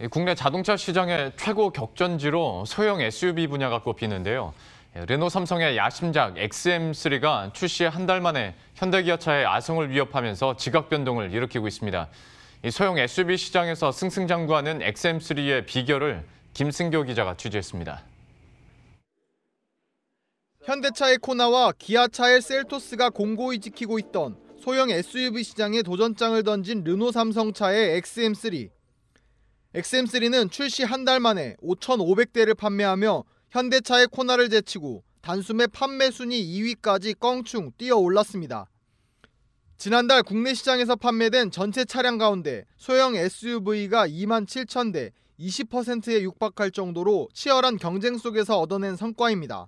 예, 국내 자동차 시장의 최고 격전지로 소형 SUV 분야가 꼽히는데요. 르노 예, 삼성의 야심작 XM3가 출시 한 달 만에 현대기아차의 아성을 위협하면서 지각 변동을 일으키고 있습니다. 소형 SUV 시장에서 승승장구하는 XM3의 비결을 김승교 기자가 취재했습니다. 현대차의 코나와 기아차의 셀토스가 공고히 지키고 있던 소형 SUV 시장에 도전장을 던진 르노 삼성차의 XM3. XM3는 출시 한 달 만에 5,500대를 판매하며 현대차의 코나를 제치고 단숨에 판매 순위 2위까지 껑충 뛰어 올랐습니다. 지난달 국내 시장에서 판매된 전체 차량 가운데 소형 SUV가 2만 7천 대, 20%에 육박할 정도로 치열한 경쟁 속에서 얻어낸 성과입니다.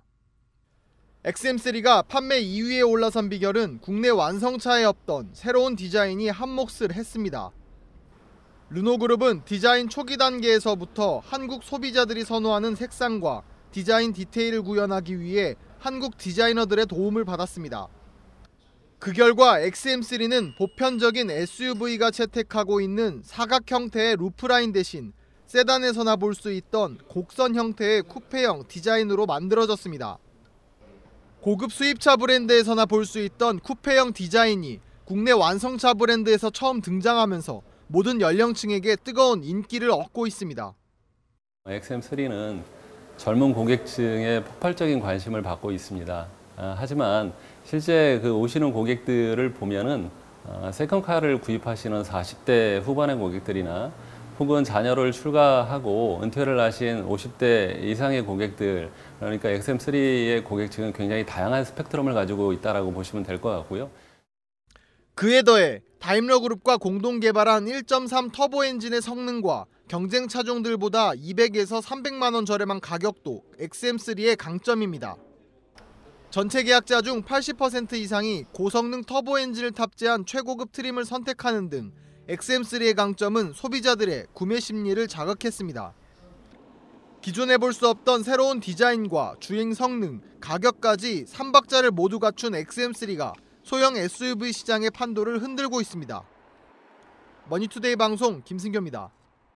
XM3가 판매 2위에 올라선 비결은 국내 완성차에 없던 새로운 디자인이 한몫을 했습니다. 르노그룹은 디자인 초기 단계에서부터 한국 소비자들이 선호하는 색상과 디자인 디테일을 구현하기 위해 한국 디자이너들의 도움을 받았습니다. 그 결과 XM3는 보편적인 SUV가 채택하고 있는 사각 형태의 루프라인 대신 세단에서나 볼 수 있던 곡선 형태의 쿠페형 디자인으로 만들어졌습니다. 고급 수입차 브랜드에서나 볼 수 있던 쿠페형 디자인이 국내 완성차 브랜드에서 처음 등장하면서 모든 연령층에게 뜨거운 인기를 얻고 있습니다. XM3는 젊은 고객층의 폭발적인 관심을 받고 있습니다. 아, 하지만 실제 그 오시는 고객들을 보면은 아, 세컨카를 구입하시는 40대 후반의 고객들이나 혹은 자녀를 출가하고 은퇴를 하신 50대 이상의 고객들 그러니까 XM3의 고객층은 굉장히 다양한 스펙트럼을 가지고 있다라고 보시면 될것 같고요. 그에 더해 다임러 그룹과 공동 개발한 1.3 터보 엔진의 성능과 경쟁 차종들보다 200에서 300만 원 저렴한 가격도 XM3의 강점입니다. 전체 계약자 중 80% 이상이 고성능 터보 엔진을 탑재한 최고급 트림을 선택하는 등 XM3의 강점은 소비자들의 구매 심리를 자극했습니다. 기존에 볼 수 없던 새로운 디자인과 주행 성능, 가격까지 3박자를 모두 갖춘 XM3가 소형 SUV 시장의 판도를 흔들고 있습니다. 머니투데이 방송 김승규입니다.